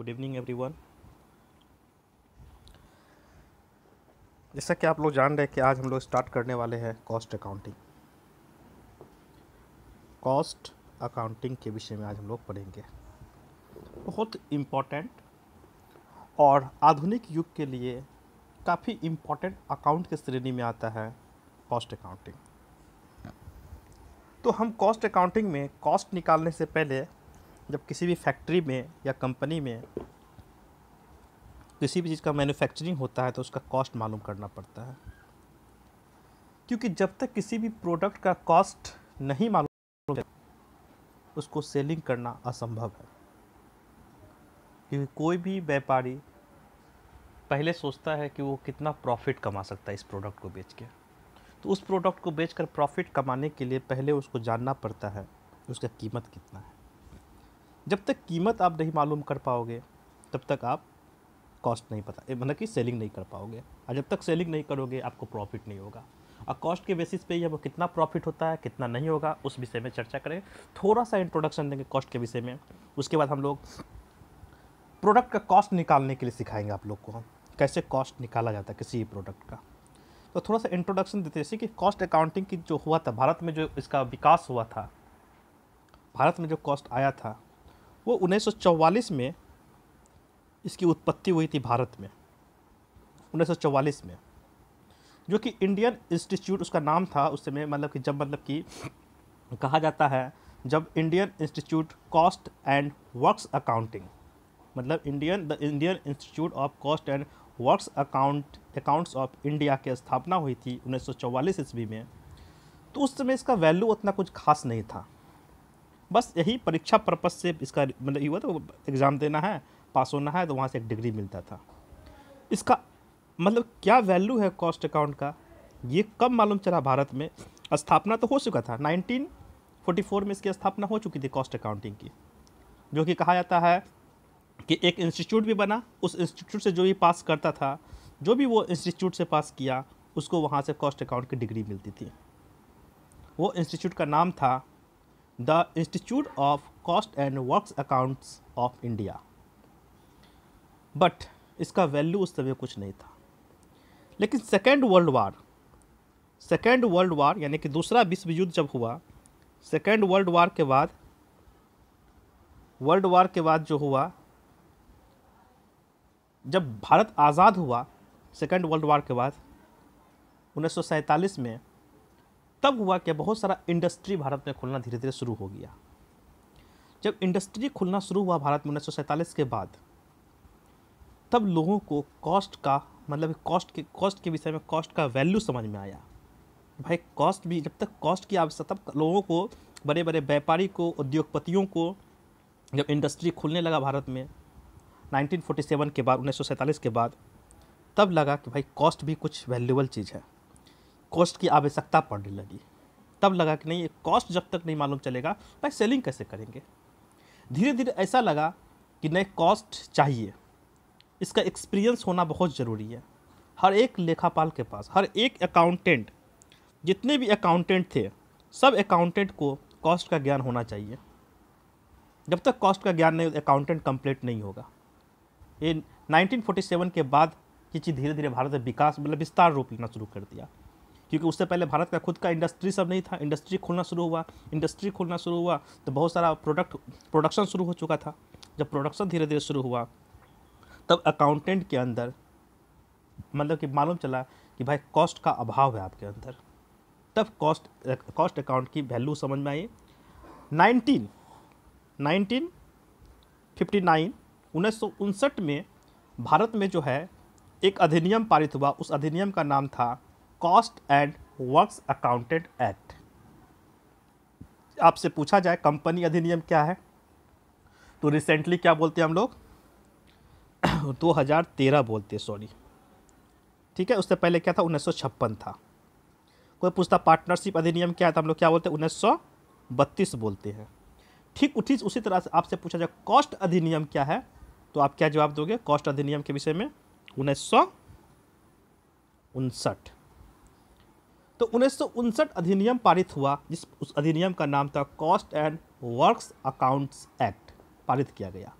good evening everyone जैसा कि आप लोग जान रहे हैं कि आज हम लोग स्टार्ट करने वाले हैं कॉस्ट अकाउंटिंग कॉस्ट अकाउंटिंग के विषय में आज हम लोग पढ़ेंगे बहुत इम्पोर्टेंट और आधुनिक युग के लिए काफ़ी इम्पॉर्टेंट अकाउंट के श्रेणी में आता है कॉस्ट अकाउंटिंग तो हम कॉस्ट अकाउंटिंग में कॉस्ट निकालने से पहले जब किसी भी फैक्ट्री में या कंपनी में किसी भी चीज़ का मैन्युफैक्चरिंग होता है तो उसका कॉस्ट मालूम करना पड़ता है क्योंकि जब तक किसी भी प्रोडक्ट का कॉस्ट नहीं मालूम उसको सेलिंग करना असंभव है क्योंकि कोई भी व्यापारी पहले सोचता है कि वो कितना प्रॉफिट कमा सकता है इस प्रोडक्ट को बेच के तो उस प्रोडक्ट को बेचकर प्रॉफिट कमाने के लिए पहले उसको जानना पड़ता है उसका कीमत कितना है जब तक कीमत आप नहीं मालूम कर पाओगे तब तक आप कॉस्ट नहीं पता मतलब कि सेलिंग नहीं कर पाओगे और जब तक सेलिंग नहीं करोगे आपको प्रॉफिट नहीं होगा और कॉस्ट के बेसिस पे वो कितना प्रॉफिट होता है कितना नहीं होगा उस विषय में चर्चा करें थोड़ा सा इंट्रोडक्शन देंगे कॉस्ट के विषय में उसके बाद हम लोग प्रोडक्ट का कॉस्ट निकालने के लिए सिखाएंगे आप लोग को कैसे कॉस्ट निकाला जाता है किसी प्रोडक्ट का तो थोड़ा सा इंट्रोडक्शन देते जैसे कि कॉस्ट अकाउंटिंग की जो हुआ था भारत में जो इसका विकास हुआ था भारत में जो कॉस्ट आया था वो 1944 में इसकी उत्पत्ति हुई थी भारत में 1944 में जो कि इंडियन इंस्टीट्यूट उसका नाम था उस समय मतलब कि जब मतलब कि कहा जाता है जब Indian institute cost and works accounting मतलब Indian the Indian institute of cost and works account accounts of India की स्थापना हुई थी 1944 ईस्वी में तो उस समय इसका वैल्यू उतना कुछ खास नहीं था बस यही परीक्षा पर्पज़ से इसका मतलब हुआ था तो एग्ज़ाम देना है पास होना है तो वहाँ से एक डिग्री मिलता था इसका मतलब क्या वैल्यू है कॉस्ट अकाउंट का ये कब मालूम चला भारत में स्थापना तो हो चुका था 1944 में इसकी स्थापना हो चुकी थी कॉस्ट अकाउंटिंग की जो कि कहा जाता है कि एक इंस्टीट्यूट भी बना उस इंस्टीट्यूट से जो भी पास करता था जो भी वो इंस्टीट्यूट से पास किया उसको वहाँ से कॉस्ट अकाउंट की डिग्री मिलती थी वो इंस्टीट्यूट का नाम था the institute of cost and Works accounts of India but इसका वैल्यू उस समय कुछ नहीं था लेकिन second world war second world war यानी कि दूसरा विश्व युद्ध जब हुआ सेकेंड वर्ल्ड वार के बाद वर्ल्ड वार के बाद जो हुआ जब भारत आज़ाद हुआ सेकेंड वर्ल्ड वार के बाद उन्नीस में तब हुआ क्या बहुत सारा इंडस्ट्री भारत में खुलना धीरे धीरे शुरू हो गया जब इंडस्ट्री खुलना शुरू हुआ भारत में उन्नीस के बाद तब लोगों को कॉस्ट का मतलब कॉस्ट के कॉस्ट के विषय में कॉस्ट का वैल्यू समझ में आया भाई कॉस्ट भी जब तक कॉस्ट की आवश्यकता तब लोगों को बड़े बड़े व्यापारी को उद्योगपतियों को जब इंडस्ट्री खुलने लगा भारत में 1947 के बाद उन्नीस के बाद तब लगा कि भाई कॉस्ट भी कुछ वैल्यूबल चीज़ है कॉस्ट की आवश्यकता पड़ने लगी तब लगा कि नहीं ये कॉस्ट जब तक नहीं मालूम चलेगा भाई सेलिंग कैसे करेंगे धीरे धीरे ऐसा लगा कि नए कॉस्ट चाहिए इसका एक्सपीरियंस होना बहुत ज़रूरी है हर एक लेखापाल के पास हर एक अकाउंटेंट जितने भी अकाउंटेंट थे सब अकाउंटेंट को कॉस्ट का ज्ञान होना चाहिए जब तक कॉस्ट का ज्ञान नहीं अकाउंटेंट कंप्लीट नहीं होगा ये 1947 के बाद ये चीज़ धीरे धीरे भारत में विकास मतलब विस्तार रूप लेना शुरू कर दिया क्योंकि उससे पहले भारत का खुद का इंडस्ट्री सब नहीं था इंडस्ट्री खुलना शुरू हुआ इंडस्ट्री खुलना शुरू हुआ तो बहुत सारा प्रोडक्ट प्रोडक्शन शुरू हो चुका था जब प्रोडक्शन धीरे धीरे शुरू हुआ तब अकाउंटेंट के अंदर मतलब कि मालूम चला कि भाई कॉस्ट का अभाव है आपके अंदर तब कॉस्ट कॉस्ट अकाउंट की वैल्यू समझ में आई नाइनटीन नाइनटीन फिफ्टी नाइन उन्नीस सौ उनसठ में भारत में जो है एक अधिनियम पारित हुआ उस अधिनियम का नाम था cost and works accounted act आपसे पूछा जाए कंपनी अधिनियम क्या है तो रिसेंटली क्या बोलते हैं हम लोग 2013 बोलते हैं सॉरी ठीक है उससे पहले क्या था उन्नीस था कोई पूछता पार्टनरशिप अधिनियम क्या है तो हम लोग क्या बोलते हैं उन्नीस बोलते हैं ठीक उठी उसी तरह से आपसे पूछा जाए कॉस्ट अधिनियम क्या है तो आप क्या जवाब दोगे कॉस्ट अधिनियम के विषय में उन्नीस सौ उनसठ तो उन्नीस अधिनियम पारित हुआ जिस उस अधिनियम का नाम था cost and works accounts act पारित किया गया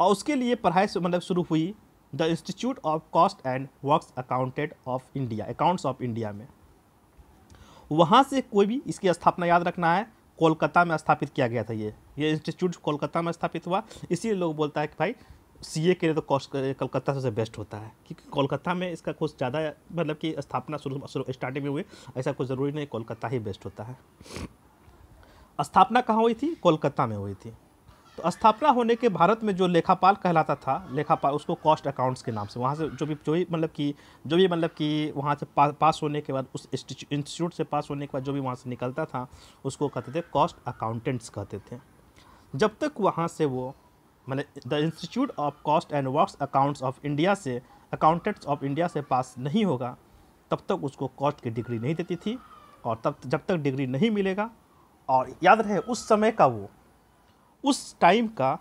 और उसके लिए पढ़ाई मतलब शुरू हुई the institute of cost and works accounted of India accounts of India में वहाँ से कोई भी इसकी स्थापना याद रखना है कोलकाता में स्थापित किया गया था ये ये इंस्टीट्यूट कोलकाता में स्थापित हुआ इसीलिए लोग बोलता है कि भाई सीए के लिए तो कलकत्ता सबसे बेस्ट होता है क्योंकि कोलकाता में इसका कुछ ज़्यादा मतलब कि स्थापना शुरू स्टार्टिंग में हुई ऐसा कुछ ज़रूरी नहीं कोलकाता ही बेस्ट होता है स्थापना कहाँ हुई थी कोलकाता में हुई थी तो स्थापना होने के भारत में जो लेखापाल कहलाता था लेखापाल उसको कॉस्ट अकाउंट्स के नाम से वहाँ से जो भी जो भी मतलब कि जो भी मतलब कि वहाँ से पा, पास होने के बाद उस इंस्टीट्यूट से पास होने के बाद जो भी वहाँ से निकलता था उसको कहते थे कॉस्ट अकाउंटेंट्स कहते थे जब तक वहाँ से वो मैंने the institute of cost and works accounts of India से अकाउंटेंट्स ऑफ इंडिया से पास नहीं होगा तब तक उसको कॉस्ट की डिग्री नहीं देती थी और तब जब तक डिग्री नहीं मिलेगा और याद रहे उस समय का वो उस टाइम का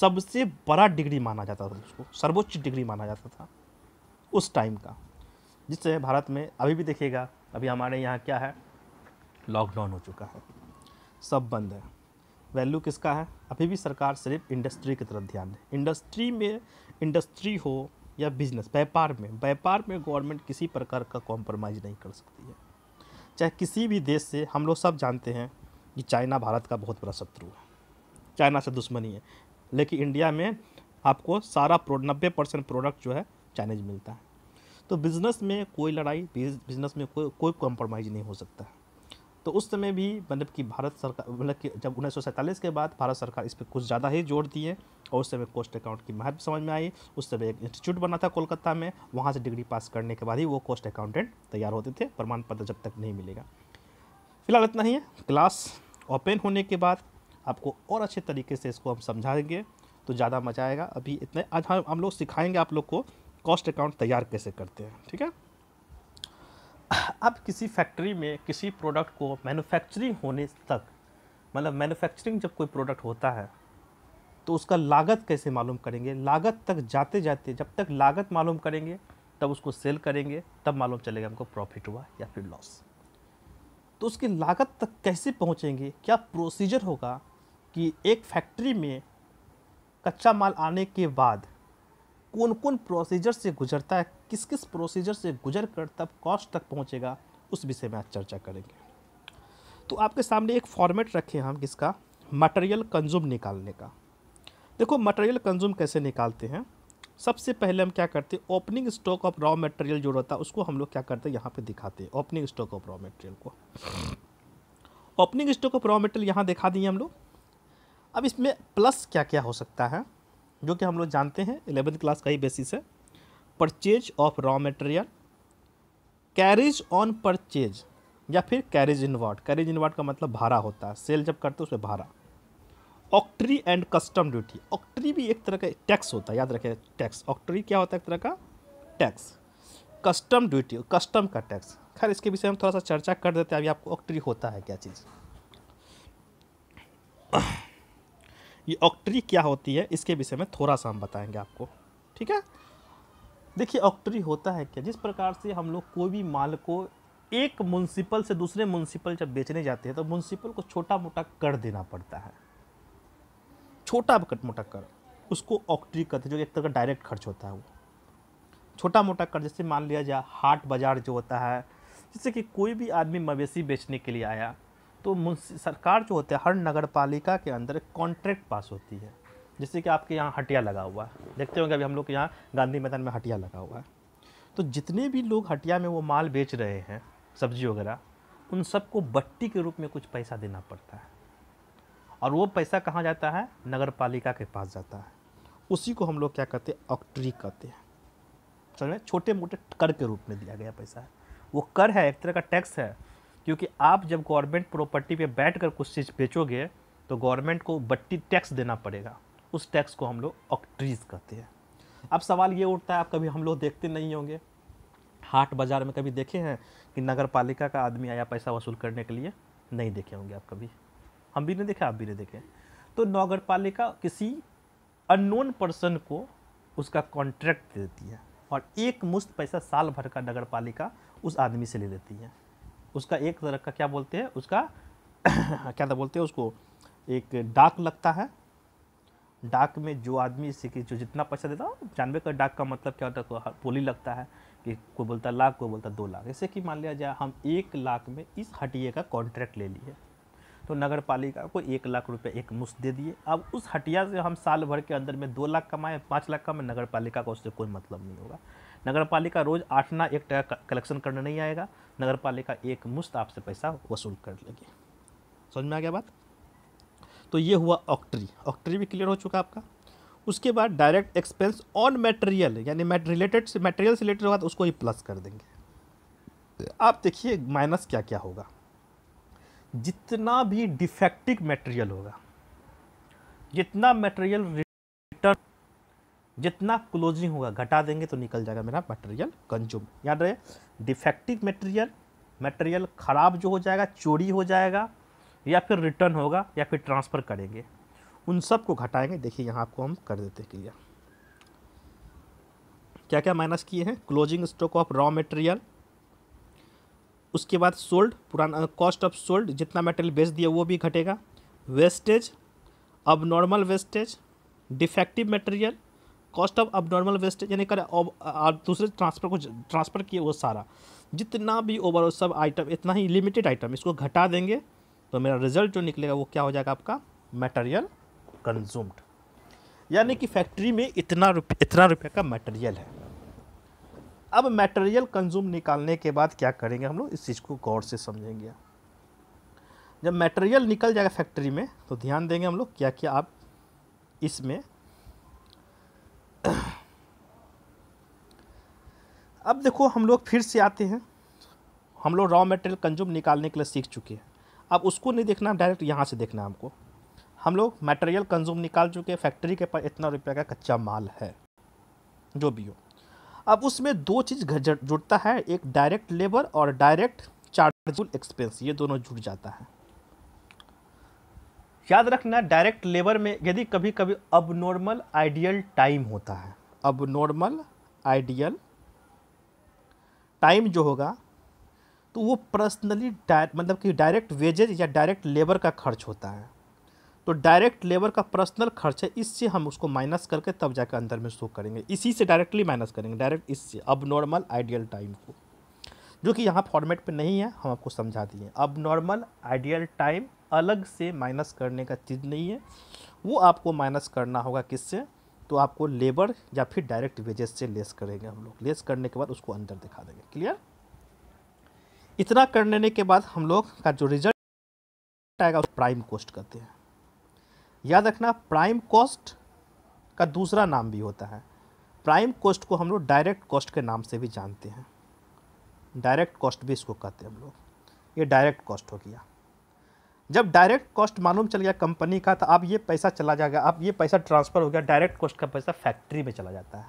सबसे बड़ा डिग्री माना जाता था उसको सर्वोच्च डिग्री माना जाता था उस टाइम का जिससे भारत में अभी भी देखिएगा अभी हमारे यहाँ क्या है लॉकडाउन हो चुका है सब बंद है वैल्यू किसका है अभी भी सरकार सिर्फ इंडस्ट्री की तरफ ध्यान दे इंडस्ट्री में इंडस्ट्री हो या बिजनेस व्यापार में व्यापार में गवर्नमेंट किसी प्रकार का कॉम्प्रोमाइज़ नहीं कर सकती है चाहे किसी भी देश से हम लोग सब जानते हैं कि चाइना भारत का बहुत बड़ा शत्रु है चाइना से दुश्मनी है लेकिन इंडिया में आपको सारा प्रो नब्बे परसेंट प्रोडक्ट जो है चाइनीज मिलता है तो बिज़नेस में कोई लड़ाई बिज़नेस में कोई कोई कॉम्प्रोमाइज़ नहीं हो सकता है तो उस समय भी मतलब कि भारत सरकार मतलब कि जब उन्नीस के बाद भारत सरकार इस पर कुछ ज़्यादा ही जोर दिए और उस समय कोस्ट अकाउंट की महत्व समझ में आई उस समय एक इंस्टीट्यूट बना था कोलकाता में वहाँ से डिग्री पास करने के बाद ही वो कोस्ट अकाउंटेंट तैयार होते थे प्रमाण पत्र जब तक नहीं मिलेगा फिलहाल इतना ही है क्लास ओपन होने के बाद आपको और अच्छे तरीके से इसको हम समझाएंगे तो ज़्यादा मजा आएगा अभी इतने आज हम हम लोग सिखाएंगे आप लोग को कॉस्ट अकाउंट तैयार कैसे करते हैं ठीक है अब किसी फैक्ट्री में किसी प्रोडक्ट को मैन्युफैक्चरिंग होने तक मतलब मैन्युफैक्चरिंग जब कोई प्रोडक्ट होता है तो उसका लागत कैसे मालूम करेंगे लागत तक जाते जाते जब तक लागत मालूम करेंगे तब उसको सेल करेंगे तब मालूम चलेगा हमको प्रॉफिट हुआ या फिर लॉस तो उसकी लागत तक कैसे पहुँचेंगे क्या प्रोसीजर होगा कि एक फैक्ट्री में कच्चा माल आने के बाद कौन कौन प्रोसीजर से गुजरता है किस किस प्रोसीजर से गुजर कर तब कॉस्ट तक पहुँचेगा उस विषय में आज चर्चा करेंगे तो आपके सामने एक फॉर्मेट रखे हम किसका मटेरियल कंज्यूम निकालने का देखो मटेरियल कंज्यूम कैसे निकालते हैं सबसे पहले हम क्या करते हैं opening stock of raw material जो रहता है उसको हम लोग क्या करते हैं यहाँ पे दिखाते हैं opening stock of raw material को opening stock of raw material यहाँ दिखा दिए हम लोग अब इसमें प्लस क्या क्या हो सकता है जो कि हम लोग जानते हैं एलेवेंथ क्लास का ही बेसिस है purchase of raw material carriage on purchase या फिर कैरेज इन वाट कैरेज इन का मतलब भाड़ा होता है सेल जब करते हैं उसमें भाड़ा octroi and custom duty octroi भी एक तरह का टैक्स होता है याद रखें टैक्स ऑक्ट्री क्या होता है एक तरह का टैक्स कस्टम ड्यूटी कस्टम का टैक्स खैर इसके विषय में थोड़ा सा चर्चा कर देते हैं अभी आपको ऑक्ट्री होता है क्या चीज़ ये ऑक्ट्री क्या होती है इसके विषय में थोड़ा सा हम बताएंगे आपको ठीक है देखिए ऑक्ट्री होता है क्या जिस प्रकार से हम लोग कोई भी माल को एक म्यूनसिपल से दूसरे म्यूनसिपल जब बेचने जाते हैं तो म्यूनसिपल को छोटा मोटा कर देना पड़ता है छोटा मोटा कर उसको ऑक्ट्री कहते हैं जो एक तरह का डायरेक्ट खर्च होता है वो छोटा मोटा कर जैसे मान लिया जाए हाट बाज़ार जो होता है जैसे कि कोई भी आदमी मवेशी बेचने के लिए आया तो सरकार जो होती है हर नगर पालिका के अंदर कॉन्ट्रैक्ट पास होती है जैसे कि आपके यहाँ हटिया लगा हुआ है देखते होंगे अभी हम लोग के यहाँ गांधी मैदान में हटिया लगा हुआ है तो जितने भी लोग हटिया में वो माल बेच रहे हैं सब्जी वगैरह उन सबको बट्टी के रूप में कुछ पैसा देना पड़ता है और वो पैसा कहाँ जाता है नगर पालिका के पास जाता है उसी को हम लोग क्या कहते हैं ऑक्ट्री कहते हैं समझ छोटे मोटे कर के रूप में दिया गया पैसा है वो कर है एक तरह का टैक्स है क्योंकि आप जब गवर्नमेंट प्रॉपर्टी पे बैठ कर कुछ चीज़ बेचोगे तो गवर्नमेंट को बट्टी टैक्स देना पड़ेगा उस टैक्स को हम लोग ऑक्ट्रीज कहते हैं अब सवाल ये उठता है आप कभी हम लोग देखते नहीं होंगे हाट बाज़ार में कभी देखे हैं कि नगर पालिका का आदमी आया पैसा वसूल करने के लिए नहीं देखे होंगे आप कभी हम भी नहीं देखे आप भी नहीं देखे तो नगर पालिका किसी अननोन पर्सन को उसका कॉन्ट्रैक्ट दे देती है और एक मुश्त पैसा साल भर का नगर पालिका उस आदमी से ले लेती है उसका एक तरह का क्या बोलते हैं उसका क्या बोलते हैं उसको एक डाक लगता है डाक में जो आदमी इससे कि जो जितना पैसा देता है जानवे का डाक का मतलब क्या होता है बोली लगता है कि कोई बोलता है लाख कोई बोलता है दो लाख ऐसे कि मान लिया जाए हम एक लाख में इस हटिए का कॉन्ट्रैक्ट ले लिए तो नगर पालिका को एक लाख रुपये एक मुफ्त दे दिए अब उस हटिया से हम साल भर के अंदर में दो लाख कमाएँ पाँच लाख कमाएँ नगर पालिका का उससे कोई मतलब नहीं होगा नगर पालिका रोज़ आठ ना एक टका कलेक्शन करने नहीं आएगा नगर पालिका एक मुश्त आपसे पैसा वसूल कर लेगी समझ में आ गया बात तो ये हुआ ऑक्ट्री ऑक्ट्री भी क्लियर हो चुका आपका उसके बाद डायरेक्ट एक्सपेंस ऑन मटेरियल यानी मैट रिलेटेड से मटेरियल से रिलेटेड होगा तो उसको ही प्लस कर देंगे तो आप देखिए माइनस क्या क्या होगा जितना भी डिफेक्टिव मटेरियल होगा जितना मटेरियल जितना क्लोजिंग होगा घटा देंगे तो निकल जाएगा मेरा मटेरियल कंज्यूम याद रहे डिफेक्टिव मटेरियल मटेरियल ख़राब जो हो जाएगा चोरी हो जाएगा या फिर रिटर्न होगा या फिर ट्रांसफ़र करेंगे उन सब को घटाएंगे देखिए यहाँ आपको हम कर देते हैं क्लियर क्या क्या माइनस किए हैं closing stock of raw material उसके बाद सोल्ड पुराना कॉस्ट ऑफ सोल्ड जितना मटेरियल बेच दिया वो भी घटेगा वेस्टेज अब normal wastage defective material cost of अब नॉर्मल वेस्टेज यानी कर दूसरे ट्रांसफर को ट्रांसफ़र किए वो सारा जितना भी ओवरऑल सब आइटम इतना ही लिमिटेड आइटम इसको घटा देंगे तो मेरा रिजल्ट जो निकलेगा वो क्या हो जाएगा आपका मटेरियल कंज्यूम्ड यानी कि फैक्ट्री में इतना रुपये इतना रुपये का मटेरियल है अब मटेरियल कंज्यूम निकालने के बाद क्या करेंगे हम लोग इस चीज़ को गौर से समझेंगे जब मटेरियल निकल जाएगा फैक्ट्री में तो ध्यान देंगे हम लोग क्या क्या आप इसमें अब देखो हम लोग फिर से आते हैं हम लोग रॉ मटेरियल कंज्यूम निकालने के लिए सीख चुके हैं अब उसको नहीं देखना डायरेक्ट यहाँ से देखना है हमको हम लोग मटेरियल कंज्यूम निकाल चुके हैं फैक्ट्री के पास इतना रुपये का कच्चा माल है जो भी हो अब उसमें दो चीज़ जुड़ता है एक डायरेक्ट लेबर और डायरेक्ट चार्जेबल एक्सपेंस ये दोनों जुड़ जाता है याद रखना डायरेक्ट लेबर में यदि कभी कभी अब नॉर्मल आइडियल टाइम होता है अब नॉर्मल आइडियल टाइम जो होगा तो वो पर्सनली मतलब कि डायरेक्ट वेजेज या डायरेक्ट लेबर का खर्च होता है तो डायरेक्ट लेबर का पर्सनल खर्च है इससे हम उसको माइनस करके तब जाकर अंदर में शो करेंगे इसी से डायरेक्टली माइनस करेंगे डायरेक्ट इससे अब नॉर्मल आइडियल टाइम को जो कि यहाँ फॉर्मेट पे नहीं है हम आपको समझा दिए अब नॉर्मल आइडियल टाइम अलग से माइनस करने का चीज़ नहीं है वो आपको माइनस करना होगा किससे तो आपको लेबर या फिर डायरेक्ट वेजेस से लेस करेंगे हम लोग लेस करने के बाद उसको अंदर दिखा देंगे क्लियर इतना करने के बाद हम लोग का जो रिजल्ट आएगा उसको प्राइम कॉस्ट कहते हैं याद रखना प्राइम कॉस्ट का दूसरा नाम भी होता है प्राइम कॉस्ट को हम लोग डायरेक्ट कॉस्ट के नाम से भी जानते हैं डायरेक्ट कॉस्ट भी इसको कहते हैं हम लोग ये डायरेक्ट कॉस्ट हो गया जब डायरेक्ट कॉस्ट मालूम चल गया कंपनी का तो अब ये पैसा चला जाएगा अब ये पैसा ट्रांसफ़र हो गया डायरेक्ट कॉस्ट का पैसा फैक्ट्री में चला जाता है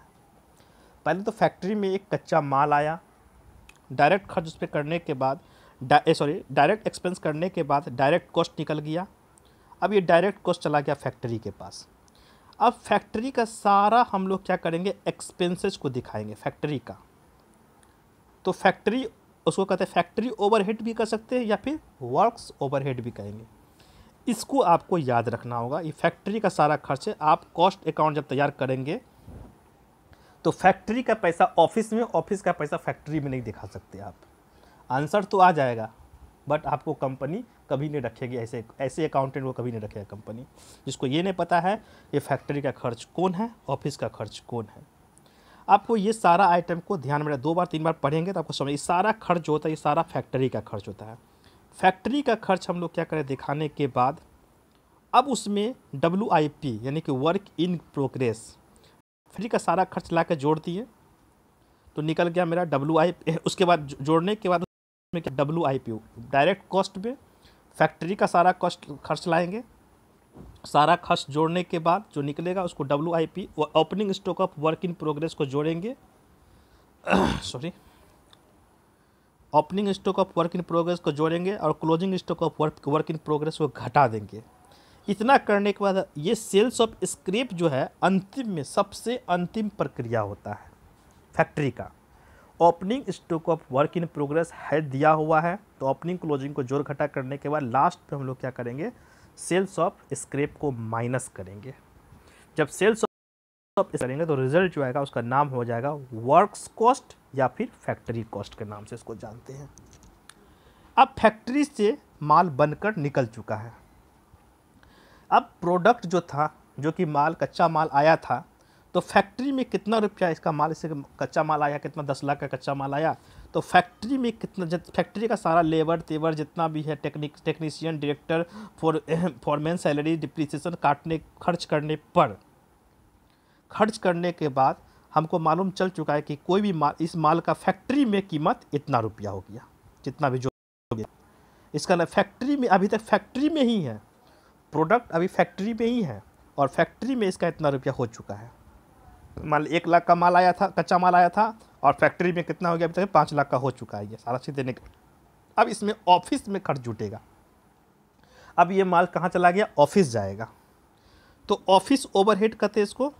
पहले तो फैक्ट्री में एक कच्चा माल आया डायरेक्ट खर्च उस पर करने के बाद सॉरी डायरेक्ट एक्सपेंस करने के बाद डायरेक्ट कॉस्ट निकल गया अब ये डायरेक्ट कॉस्ट चला गया फैक्ट्री के पास अब फैक्ट्री का सारा हम लोग क्या करेंगे एक्सपेंसेस को दिखाएंगे फैक्ट्री का तो फैक्ट्री उसको कहते हैं फैक्ट्री ओवरहेड भी कह सकते हैं या फिर वर्क्स ओवरहेड भी कहेंगे इसको आपको याद रखना होगा ये फैक्ट्री का सारा खर्च है आप कॉस्ट अकाउंट जब तैयार करेंगे तो फैक्ट्री का पैसा ऑफिस में ऑफिस का पैसा फैक्ट्री में नहीं दिखा सकते आप आंसर तो आ जाएगा बट आपको कंपनी कभी नहीं रखेगी ऐसे ऐसे अकाउंटेंट को कभी नहीं रखेगा कंपनी जिसको ये नहीं पता है ये फैक्ट्री का खर्च कौन है ऑफिस का खर्च कौन है आपको ये सारा आइटम को ध्यान में रखना दो बार तीन बार पढ़ेंगे तो आपको समझ ये सारा खर्च जो होता है ये सारा फैक्ट्री का खर्च होता है फैक्ट्री का खर्च हम लोग क्या करें दिखाने के बाद अब उसमें डब्ल्यू यानी कि वर्क इन प्रोग्रेस फ्री का सारा खर्च ला कर जोड़ दिए तो निकल गया मेरा डब्लू आई उसके बाद जोड़ने के बाद उसमें क्या आई पी डायरेक्ट कॉस्ट में फैक्ट्री का सारा कॉस्ट खर्च लाएंगे सारा खर्च जोड़ने के बाद जो निकलेगा उसको W I P opening stock of work in progress को जोड़ेंगे sorry opening stock of work in progress को जोड़ेंगे और closing stock of work work in progress को घटा देंगे इतना करने के बाद ये सेल्स ऑफ स्क्रेप जो है अंतिम में सबसे अंतिम प्रक्रिया होता है फैक्ट्री का opening stock of work in progress है दिया हुआ है तो ओपनिंग क्लोजिंग को जोड़ घटा करने के बाद लास्ट पे हम लोग क्या करेंगे सेल्स ऑफ स्क्रेप को माइनस करेंगे जब सेल्स ऑफ करेंगे तो रिजल्ट जो आएगा उसका नाम हो जाएगा वर्क्स कॉस्ट या फिर फैक्ट्री कॉस्ट के नाम से इसको जानते हैं अब फैक्ट्री से माल बनकर निकल चुका है अब प्रोडक्ट जो था जो कि माल कच्चा माल आया था तो फैक्ट्री में कितना रुपया इसका माल इसे कच्चा माल आया कितना दस लाख का कच्चा माल आया तो फैक्ट्री में कितना फैक्ट्री का सारा लेबर तेवर जितना भी है technique technician director for foreman salary depreciation काटने खर्च करने पर खर्च करने के बाद हमको मालूम चल चुका है कि कोई भी माल इस माल का फैक्ट्री में कीमत इतना रुपया हो गया जितना भी जो गया इसका ना मतलब फैक्ट्री में अभी तक फैक्ट्री में ही है प्रोडक्ट अभी फैक्ट्री में ही है और फैक्ट्री में इसका इतना रुपया हो चुका है माल एक लाख का माल आया था कच्चा माल आया था और फैक्ट्री में कितना हो गया अभी तक पाँच लाख का हो चुका है ये सारा चीज़ देने का अब इसमें ऑफिस में खर्च जुटेगा अब ये माल कहाँ चला गया ऑफिस जाएगा तो ऑफिस ओवरहेड कहते हैं इसको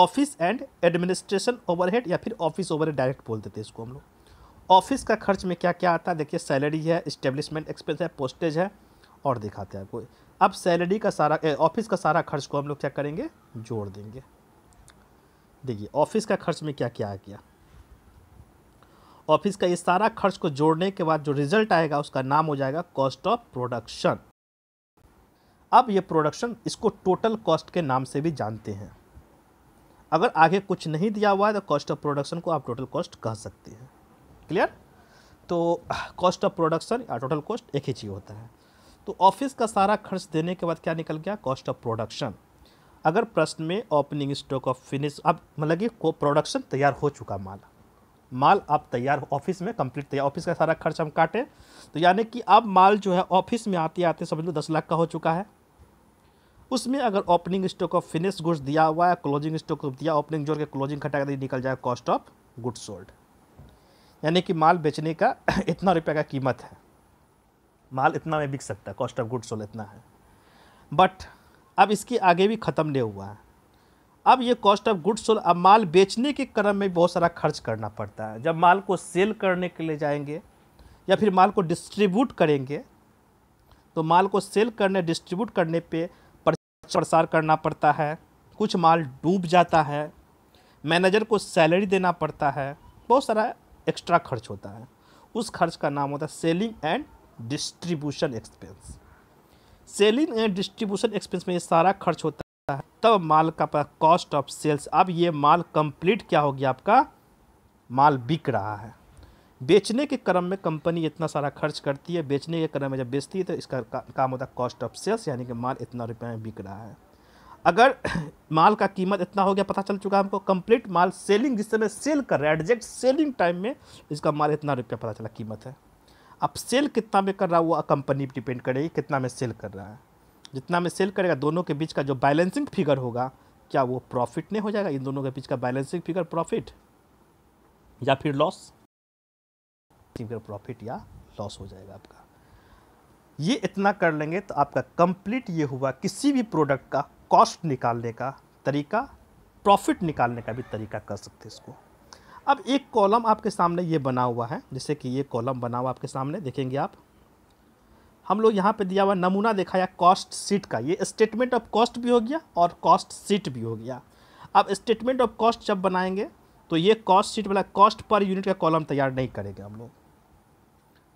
ऑफिस एंड एडमिनिस्ट्रेशन ओवरहेड या फिर ऑफिस ओवरहेड डायरेक्ट बोल देते हैं इसको हम लोग ऑफिस का खर्च में क्या क्या आता है देखिए सैलरी है इस्टेब्लिशमेंट एक्सपेंस है पोस्टेज है और दिखाते हैं आपको अब सैलरी का सारा ऑफिस का सारा खर्च को हम लोग क्या करेंगे जोड़ देंगे देखिए ऑफिस का खर्च में क्या क्या आ गया ऑफिस का ये सारा खर्च को जोड़ने के बाद जो रिजल्ट आएगा उसका नाम हो जाएगा कॉस्ट ऑफ प्रोडक्शन अब ये प्रोडक्शन इसको टोटल कॉस्ट के नाम से भी जानते हैं अगर आगे कुछ नहीं दिया हुआ है तो कॉस्ट ऑफ प्रोडक्शन को आप टोटल कॉस्ट कह सकते हैं क्लियर तो कॉस्ट ऑफ प्रोडक्शन या टोटल कॉस्ट एक ही चीज़ होता है तो ऑफिस का सारा खर्च देने के बाद क्या निकल गया कॉस्ट ऑफ प्रोडक्शन अगर प्रश्न में ओपनिंग स्टॉक ऑफ फिनिश अब मतलब कि प्रोडक्शन तैयार हो चुका माल माल आप तैयार ऑफिस में कंप्लीट तैयार ऑफिस का सारा खर्च हम काटें तो यानी कि अब माल जो है ऑफिस में आते आते समझ लो दस लाख का हो चुका है उसमें अगर opening stock of finish goods दिया हुआ है क्लोजिंग स्टॉक दिया ओपनिंग जोड़ के क्लोजिंग घटा कर निकल जाए कॉस्ट ऑफ गुड्स सोल्ड यानी कि माल बेचने का इतना रुपये का कीमत है माल इतना में बिक सकता है कॉस्ट ऑफ गुड्स सोल्ड इतना है बट अब इसकी आगे भी ख़त्म नहीं हुआ अब ये कॉस्ट ऑफ गुड्स सोल अब माल बेचने के क्रम में बहुत सारा खर्च करना पड़ता है जब माल को सेल करने के लिए जाएंगे या फिर माल को डिस्ट्रीब्यूट करेंगे तो माल को सेल करने डिस्ट्रीब्यूट करने पे प्रसार करना पड़ता है कुछ माल डूब जाता है मैनेजर को सैलरी देना पड़ता है बहुत सारा एक्स्ट्रा खर्च होता है उस खर्च का नाम होता है selling and distribution expense selling and distribution expense में ये सारा खर्च होता है तब माल का कॉस्ट ऑफ सेल्स अब ये माल कंप्लीट क्या हो गया आपका माल बिक रहा है बेचने के क्रम में कंपनी इतना सारा खर्च करती है बेचने के क्रम में जब बेचती है तो इसका का, काम होता है कॉस्ट ऑफ सेल्स यानी कि माल इतना रुपये में बिक रहा है अगर माल का कीमत इतना हो गया पता चल चुका है हमको कंप्लीट माल सेलिंग जिस समय सेल कर रहा है एडजेक्ट सेलिंग टाइम में इसका माल इतना रुपया पता चला कीमत है अब सेल कितना में कर रहा है वो कंपनी पर डिपेंड करेगी कितना में सेल कर रहा है जितना में सेल करेगा दोनों के बीच का जो बैलेंसिंग फिगर होगा क्या वो प्रॉफिट नहीं हो जाएगा इन दोनों के बीच का बैलेंसिंग फिगर प्रॉफिट या फिर लॉस फिगर प्रॉफिट या लॉस हो जाएगा आपका ये इतना कर लेंगे तो आपका कंप्लीट ये हुआ किसी भी प्रोडक्ट का कॉस्ट निकालने का तरीका प्रॉफिट निकालने का भी तरीका कर सकते इसको अब एक कॉलम आपके सामने ये बना हुआ है जैसे कि ये कॉलम बना हुआ आपके सामने देखेंगे आप हम लोग यहाँ पे दिया हुआ नमूना दिखाया कॉस्ट सीट का ये स्टेटमेंट ऑफ कॉस्ट भी हो गया और कॉस्ट सीट भी हो गया अब स्टेटमेंट ऑफ कॉस्ट जब बनाएंगे तो ये कॉस्ट सीट वाला कॉस्ट पर यूनिट का कॉलम तैयार नहीं करेंगे हम लोग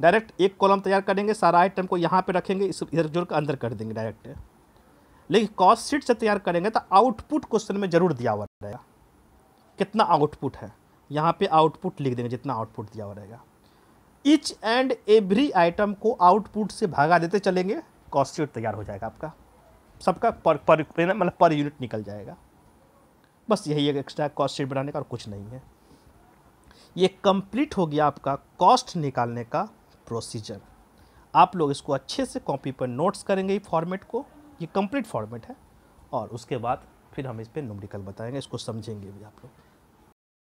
डायरेक्ट एक कॉलम तैयार करेंगे सारा आइटम को यहाँ पर रखेंगे इस इधर जोड़ कर अंदर कर देंगे डायरेक्ट लेकिन कॉस्ट सीट से तैयार करेंगे तो आउटपुट क्वेश्चन में जरूर दिया हुआ रहेगा कितना आउटपुट है यहाँ पे आउटपुट लिख देंगे जितना आउटपुट दिया हुआ रहेगा इच एंड एवरी आइटम को आउटपुट से भागा देते चलेंगे कॉस्ट तैयार हो जाएगा आपका सबका पर पर मतलब पर यूनिट निकल जाएगा बस यही एक एक्स्ट्रा कॉस्ट शीट बनाने का और कुछ नहीं है ये कंप्लीट हो गया आपका कॉस्ट निकालने का प्रोसीजर आप लोग इसको अच्छे से कॉपी पर नोट्स करेंगे फॉर्मेट को ये कंप्लीट फॉर्मेट है और उसके बाद फिर हम इस पर नुमरिकल बताएंगे इसको समझेंगे भी आप लोग